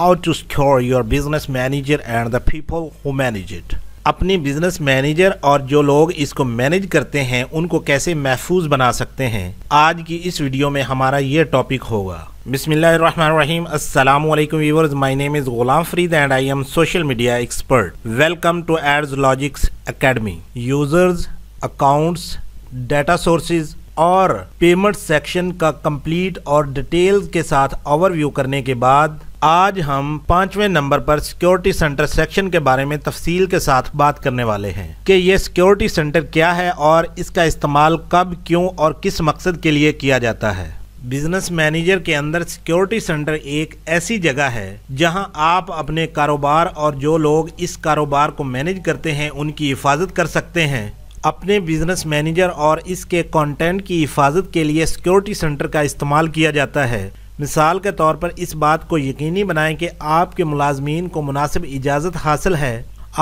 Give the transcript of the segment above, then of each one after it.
how to secure your business manager and the people who manage it अपनी business manager और जो लोग इसको मैनेज करते हैं उनको कैसे महफूज बना सकते हैं आज की इस वीडियो में हमारा ये टॉपिक होगा बिसमीम अल्लाम viewers my name is Ghulam Farid and I am social media expert welcome to ads logics academy users accounts data sources और पेमेंट सेक्शन का कंप्लीट और डिटेल्स के साथ ओवरव्यू करने के बाद आज हम पांचवें नंबर पर सिक्योरिटी सेंटर सेक्शन के बारे में तफसील के साथ बात करने वाले हैं कि ये सिक्योरिटी सेंटर क्या है और इसका इस्तेमाल कब क्यों और किस मकसद के लिए किया जाता है बिजनेस मैनेजर के अंदर सिक्योरिटी सेंटर एक ऐसी जगह है जहां आप अपने कारोबार और जो लोग इस कारोबार को मैनेज करते हैं उनकी हिफाजत कर सकते हैं अपने बिजनेस मैनेजर और इसके कंटेंट की हिफाजत के लिए सिक्योरिटी सेंटर का इस्तेमाल किया जाता है मिसाल के तौर पर इस बात को यकीनी बनाएं कि आपके मुलाजमीन को मुनासिब इजाज़त हासिल है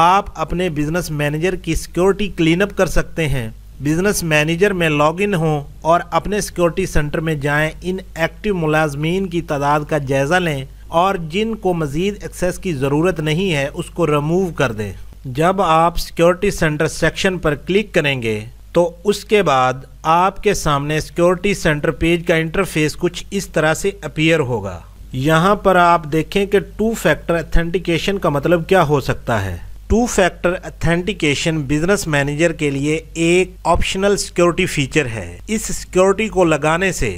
आप अपने बिजनेस मैनेजर की सिक्योरिटी क्लीनअप कर सकते हैं बिजनेस मैनेजर में लॉग इन हों और अपने सिक्योरिटी सेंटर में जाएं इन एक्टिव मुलाजमीन की तादाद का जायज़ा लें और जिनको मज़ीद एक्सेस की ज़रूरत नहीं है उसको रिमूव कर दें जब आप सिक्योरिटी सेंटर सेक्शन पर क्लिक करेंगे तो उसके बाद आपके सामने सिक्योरिटी सेंटर पेज का इंटरफेस कुछ इस तरह से अपीयर होगा यहाँ पर आप देखें कि टू फैक्टर अथेंटिकेशन का मतलब क्या हो सकता है two factor authentication business manager के लिए एक ऑप्शनल सिक्योरिटी फीचर है इस सिक्योरिटी को लगाने से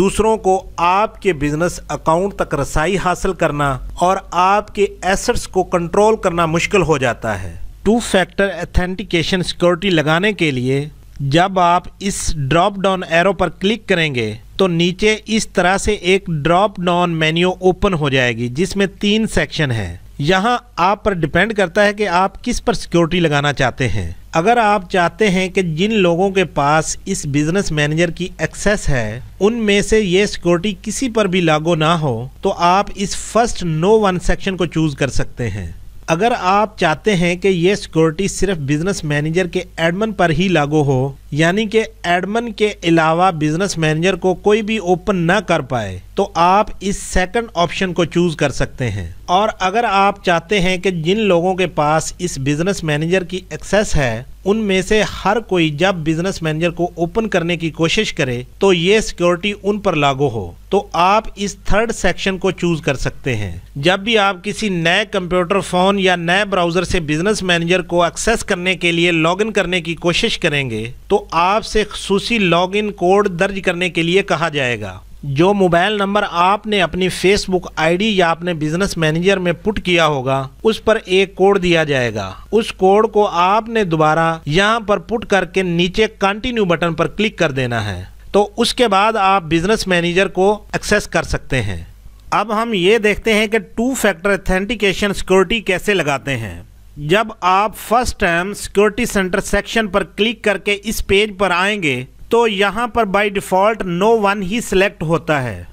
दूसरों को आपके बिजनेस अकाउंट तक रसाई हासिल करना और आपके एसेट्स को कंट्रोल करना मुश्किल हो जाता है टू फैक्टर अथेंटिकेशन सिक्योरिटी लगाने के लिए जब आप इस ड्रॉप डाउन एरो पर क्लिक करेंगे तो नीचे इस तरह से एक ड्रॉप डाउन मेन्यू ओपन हो जाएगी जिसमें तीन सेक्शन हैं यहाँ आप पर डिपेंड करता है कि आप किस पर सिक्योरिटी लगाना चाहते हैं अगर आप चाहते हैं कि जिन लोगों के पास इस बिजनेस मैनेजर की एक्सेस है उनमें से ये सिक्योरिटी किसी पर भी लागू ना हो तो आप इस फर्स्ट नो वन सेक्शन को चूज कर सकते हैं अगर आप चाहते हैं कि ये सिक्योरिटी सिर्फ बिजनेस मैनेजर के एडमन पर ही लागू हो यानी कि एडमन के अलावा बिजनेस मैनेजर को कोई भी ओपन ना कर पाए तो आप इस सेकंड ऑप्शन को चूज कर सकते हैं और अगर आप चाहते हैं कि जिन लोगों के पास इस बिजनेस मैनेजर की एक्सेस है उनमें से हर कोई जब बिजनेस मैनेजर को ओपन करने की कोशिश करे तो ये सिक्योरिटी उन पर लागू हो तो आप इस थर्ड सेक्शन को चूज कर सकते हैं जब भी आप किसी नए कंप्यूटर फोन या नए ब्राउजर से बिजनेस मैनेजर को एक्सेस करने के लिए लॉग करने की कोशिश करेंगे तो तो आपसे खसूसी इन कोड दर्ज करने के लिए कहा जाएगा जो मोबाइल नंबर आपने अपनी फेसबुक आईडी या अपने बिजनेस मैनेजर में पुट किया होगा उस पर एक कोड दिया जाएगा उस कोड को आपने दोबारा यहाँ पर पुट करके नीचे कंटिन्यू बटन पर क्लिक कर देना है तो उसके बाद आप बिजनेस मैनेजर को एक्सेस कर सकते हैं अब हम ये देखते हैं कि टू फैक्टर ऑथेंटिकेशन सिक्योरिटी कैसे लगाते हैं जब आप first time security center section पर क्लिक करके इस पेज पर आएंगे तो यहाँ पर बाय डिफ़ॉल्ट नो वन ही सिलेक्ट होता है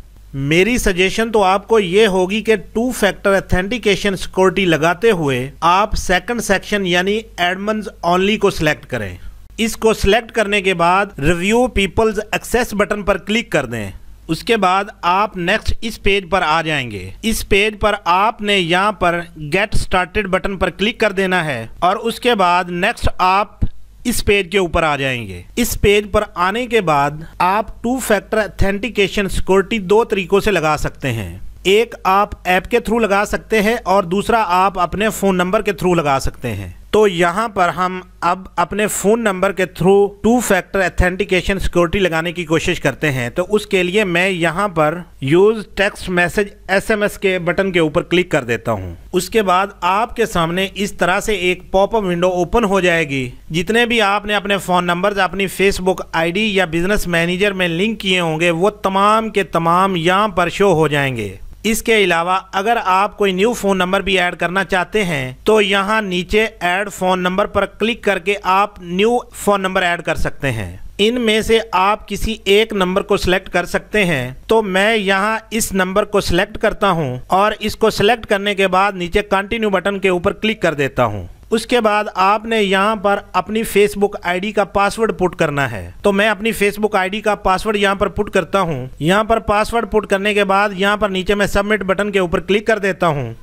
मेरी सजेशन तो आपको ये होगी कि टू फैक्टर अथेंटिकेशन सिक्योरिटी लगाते हुए आप सेकंड सेक्शन यानी एडमन ओनली को सिलेक्ट करें इसको सिलेक्ट करने के बाद रिव्यू पीपल्स एक्सेस बटन पर क्लिक कर दें उसके बाद आप नेक्स्ट इस पेज पर आ जाएंगे इस पेज पर आपने यहाँ पर गेट स्टार्टेड बटन पर क्लिक कर देना है और उसके बाद नेक्स्ट आप इस पेज के ऊपर आ जाएंगे इस पेज पर आने के बाद आप टू फैक्टर अथेंटिकेशन सिक्योरिटी दो तरीकों से लगा सकते हैं एक आप ऐप के थ्रू लगा सकते हैं और दूसरा आप अपने फ़ोन नंबर के थ्रू लगा सकते हैं तो यहाँ पर हम अब अपने फ़ोन नंबर के through two factor authentication security लगाने की कोशिश करते हैं तो उसके लिए मैं यहाँ पर यूज़ टेक्स्ट मैसेज एसएमएस के बटन के ऊपर क्लिक कर देता हूँ उसके बाद आपके सामने इस तरह से एक पॉपअप विंडो ओपन हो जाएगी जितने भी आपने अपने फ़ोन नंबर अपनी फेसबुक आई या बिजनेस मैनेजर में लिंक किए होंगे वो तमाम के तमाम यहाँ पर शो हो जाएंगे इसके अलावा अगर आप कोई न्यू फ़ोन नंबर भी ऐड करना चाहते हैं तो यहाँ नीचे ऐड फ़ोन नंबर पर क्लिक करके आप न्यू फ़ोन नंबर ऐड कर सकते हैं इन में से आप किसी एक नंबर को सिलेक्ट कर सकते हैं तो मैं यहाँ इस नंबर को सिलेक्ट करता हूँ और इसको सिलेक्ट करने के बाद नीचे कंटिन्यू बटन के ऊपर क्लिक कर देता हूँ उसके बाद आपने यहाँ पर अपनी फेसबुक आईडी का पासवर्ड पुट करना है तो मैं अपनी फेसबुक आईडी का पासवर्ड यहाँ पर पुट करता हूँ यहाँ पर पासवर्ड पुट करने के बाद यहाँ पर नीचे मैं सबमिट बटन के ऊपर क्लिक कर देता हूँ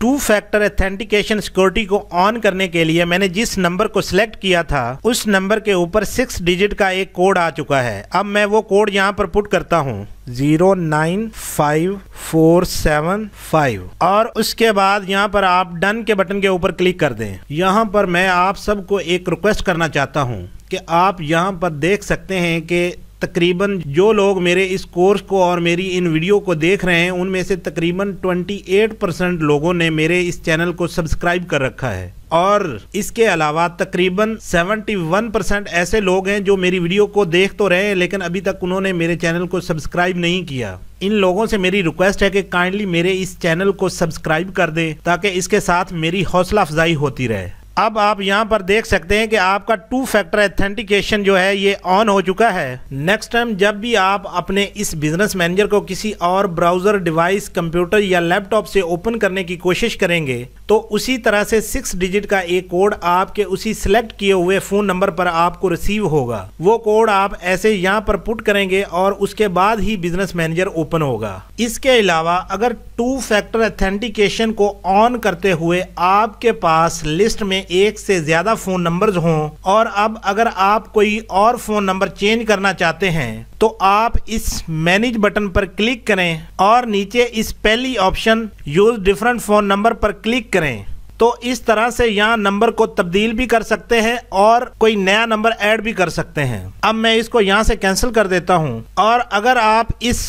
टू फैक्टर एथेंटिकेशन सिक्योरिटी को ऑन करने के लिए मैंने जिस नंबर को सिलेक्ट किया था उस नंबर के ऊपर सिक्स डिजिट का एक कोड आ चुका है अब मैं वो कोड यहाँ पर पुट करता हूँ zero nine five four seven five और उसके बाद यहाँ पर आप डन के बटन के ऊपर क्लिक कर दें यहाँ पर मैं आप सबको एक रिक्वेस्ट करना चाहता हूँ कि आप यहाँ पर देख सकते हैं कि तकरीबन जो लोग मेरे इस कोर्स को और मेरी इन वीडियो को देख रहे हैं उनमें से तकरीबन 28 परसेंट लोगों ने मेरे इस चैनल को सब्सक्राइब कर रखा है और इसके अलावा तकरीबन 71 परसेंट ऐसे लोग हैं जो मेरी वीडियो को देख तो रहे हैं लेकिन अभी तक उन्होंने मेरे चैनल को सब्सक्राइब नहीं किया इन लोगों से मेरी रिक्वेस्ट है कि काइंडली मेरे इस चैनल को सब्सक्राइब कर दें ताकि इसके साथ मेरी हौसला अफजाई होती रहे अब आप यहाँ पर देख सकते हैं कि आपका टू फैक्टर एथेंटिकेशन जो है ये ऑन हो चुका है नेक्स्ट टाइम जब भी आप अपने इस बिजनेस मैनेजर को किसी और ब्राउज़र डिवाइस कंप्यूटर या लैपटॉप से ओपन करने की कोशिश करेंगे तो उसी तरह से सिक्स डिजिट का एक कोड आपके उसी सिलेक्ट किए हुए फ़ोन नंबर पर आपको रिसीव होगा वो कोड आप ऐसे यहाँ पर पुट करेंगे और उसके बाद ही बिजनेस मैनेजर ओपन होगा इसके अलावा अगर टू फैक्टर अथेंटिकेशन को ऑन करते हुए आपके पास लिस्ट में एक से ज़्यादा फ़ोन नंबर्स हों और अब अगर आप कोई और फ़ोन नंबर चेंज करना चाहते हैं तो आप इस मैनेज बटन पर क्लिक करें और नीचे इस पहली option use different phone number पर क्लिक करें तो इस तरह से यहाँ नंबर को तब्दील भी कर सकते हैं और कोई नया नंबर ऐड भी कर सकते हैं अब मैं इसको यहाँ से कैंसिल कर देता हूँ और अगर आप इस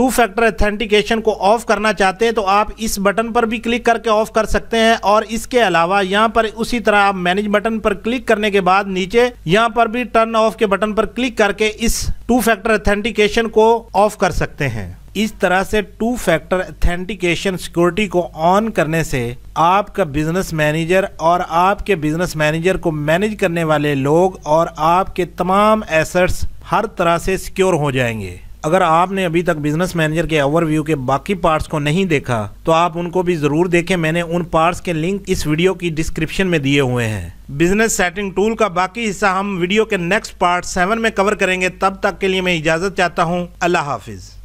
टू फैक्टर ऑथेंटिकेशन को ऑफ करना चाहते हैं तो आप इस बटन पर भी क्लिक करके ऑफ कर सकते हैं और इसके अलावा यहाँ पर उसी तरह आप मैनेज बटन पर क्लिक करने के बाद नीचे यहाँ पर भी टर्न ऑफ के बटन पर क्लिक करके इस टू फैक्टर ऑथेंटिकेशन को ऑफ कर सकते हैं इस तरह से टू फैक्टर ऑथेंटिकेशन सिक्योरिटी को ऑन करने से आपका बिजनेस मैनेजर और आपके बिजनेस मैनेजर को मैनेज करने वाले लोग और आपके तमाम एसेट्स हर तरह से सिक्योर हो जाएंगे अगर आपने अभी तक बिजनेस मैनेजर के ओवरव्यू के बाकी पार्ट्स को नहीं देखा तो आप उनको भी जरूर देखें मैंने उन पार्ट्स के लिंक इस वीडियो की डिस्क्रिप्शन में दिए हुए हैं बिजनेस सेटिंग टूल का बाकी हिस्सा हम वीडियो के नेक्स्ट पार्ट सेवन में कवर करेंगे तब तक के लिए मैं इजाजत चाहता हूँ अल्लाह हाफिज़